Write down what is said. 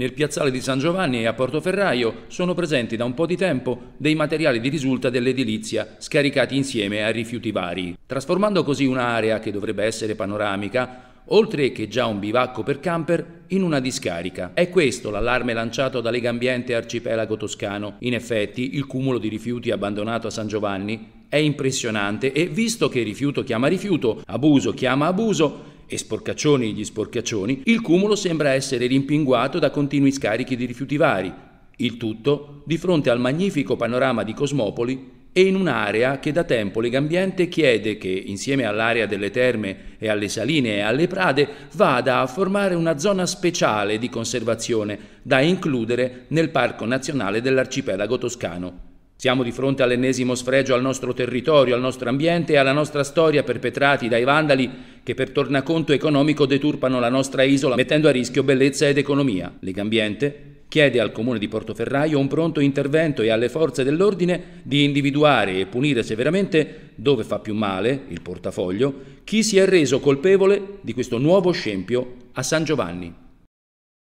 Nel piazzale di San Giovanni e a Portoferraio sono presenti da un po' di tempo dei materiali di risulta dell'edilizia scaricati insieme a rifiuti vari, trasformando così un'area che dovrebbe essere panoramica, oltre che già un bivacco per camper, in una discarica. È questo l'allarme lanciato da Lega Ambiente Arcipelago Toscano. In effetti, il cumulo di rifiuti abbandonato a San Giovanni è impressionante e visto che rifiuto chiama rifiuto, abuso chiama abuso, e sporcaccioni gli sporcaccioni, il cumulo sembra essere rimpinguato da continui scarichi di rifiuti vari, il tutto di fronte al magnifico panorama di Cosmopoli e in un'area che da tempo Legambiente chiede che, insieme all'area delle terme e alle saline e alle prade, vada a formare una zona speciale di conservazione da includere nel Parco Nazionale dell'Arcipelago Toscano. Siamo di fronte all'ennesimo sfregio al nostro territorio, al nostro ambiente e alla nostra storia perpetrati dai Vandali che per tornaconto economico deturpano la nostra isola mettendo a rischio bellezza ed economia. Legambiente chiede al comune di Portoferraio un pronto intervento e alle forze dell'ordine di individuare e punire severamente, dove fa più male, il portafoglio, chi si è reso colpevole di questo nuovo scempio a San Giovanni.